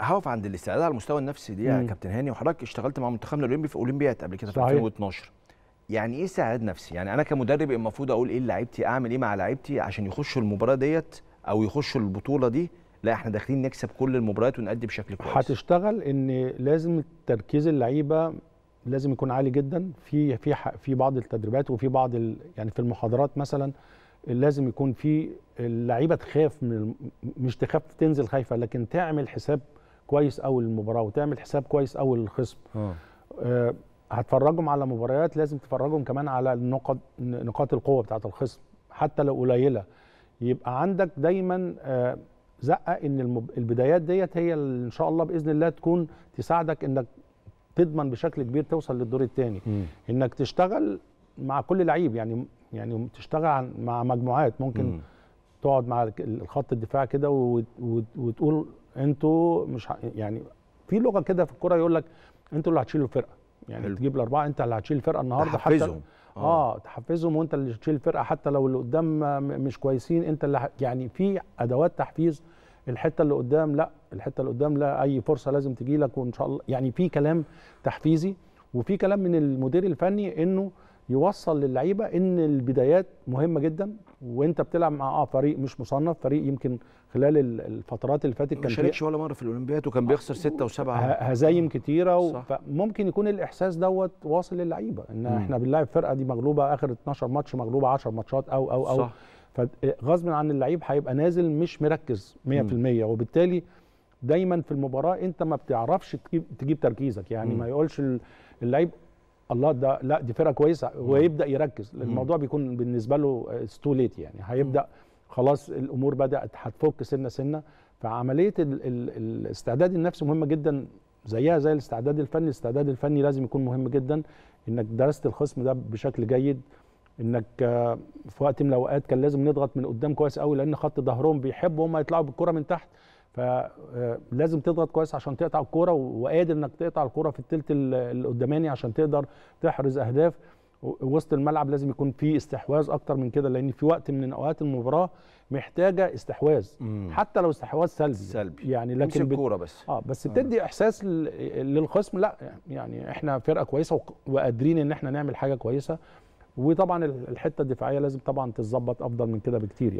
هقف عند الاستعداد على المستوى النفسي دي يا كابتن هاني وحضرتك اشتغلت مع منتخبنا الاولمبي في اولمبياد قبل كده في 2012 يعني ايه استعداد نفسي؟ يعني انا كمدرب المفروض اقول ايه لعيبتي اعمل ايه مع لعيبتي عشان يخشوا المباراه ديت او يخشوا البطوله دي لا احنا داخلين نكسب كل المباريات ونأدي بشكل كويس. هتشتغل ان لازم تركيز اللعيبه لازم يكون عالي جدا في في في بعض التدريبات وفي بعض ال يعني في المحاضرات مثلا لازم يكون في اللعيبه تخاف من مش تخاف تنزل خايفه لكن تعمل حساب كويس اول المباراه وتعمل حساب كويس اول الخصم آه, آه، هتفرجهم على مباريات لازم تفرجهم كمان على النقط نقاط القوه بتاعه الخصم حتى لو قليله يبقى عندك دايما آه زقه ان المب... البدايات ديت هي ان شاء الله باذن الله تكون تساعدك انك تضمن بشكل كبير توصل للدور الثاني انك تشتغل مع كل لعيب يعني يعني تشتغل مع مجموعات ممكن م. تقعد مع الخط الدفاع كده وتقول انتوا مش يعني في لغه كده في الكوره يقول لك انتوا اللي هتشيلوا الفرقه يعني حلو. تجيب الاربعه انت اللي هتشيل الفرقه النهارده تحفزهم. حتى آه. آه. اه تحفزهم وانت اللي تشيل الفرقه حتى لو اللي قدام مش كويسين انت اللي ح... يعني في ادوات تحفيز الحته اللي قدام لا الحته اللي قدام لا اي فرصه لازم تجي لك وان شاء الله يعني في كلام تحفيزي وفي كلام من المدير الفني انه يوصل للعيبه ان البدايات مهمه جدا وانت بتلعب مع اه فريق مش مصنف فريق يمكن خلال الفترات اللي فاتت كان ما شاركش ولا مره في الاولمبياد وكان بيخسر ستة وسبعة هزايم آه، كتيره و... فممكن يكون الاحساس دوت واصل للعيبه ان مم. احنا بنلاعب فرقه دي مغلوبه اخر 12 ماتش مغلوبه 10 ماتشات او او او صح. فغصب عن اللعيب هيبقى نازل مش مركز 100% وبالتالي دايما في المباراه انت ما بتعرفش تجيب, تجيب تركيزك يعني مم. ما يقولش اللعيب الله ده لا دي فرقه كويسه ويبدا يركز الموضوع بيكون بالنسبه له ستوليت يعني هيبدا خلاص الامور بدات هتفك سنه سنه فعمليه ال ال الاستعداد النفسي مهمه جدا زيها زي الاستعداد الفني الاستعداد الفني لازم يكون مهم جدا انك درست الخصم ده بشكل جيد انك آه، في وقت من الاوقات كان لازم نضغط من قدام كويس قوي لان خط ظهرهم بيحبوا هم يطلعوا بالكره من تحت فلازم آه، تضغط كويس عشان تقطع الكوره وقادر انك تقطع الكوره في الثلث القداماني عشان تقدر تحرز اهداف وسط الملعب لازم يكون في استحواذ اكتر من كده لان في وقت من اوقات المباراه محتاجه استحواذ مم. حتى لو استحواذ سلبي سلبي يعني لكن بت... الكوره بس اه بس آه. بتدي احساس ل... للخصم لا يعني احنا فرقه كويسه و... وقادرين ان احنا نعمل حاجه كويسه وطبعا الحته الدفاعيه لازم طبعا تتظبط افضل من كده بكتير يعني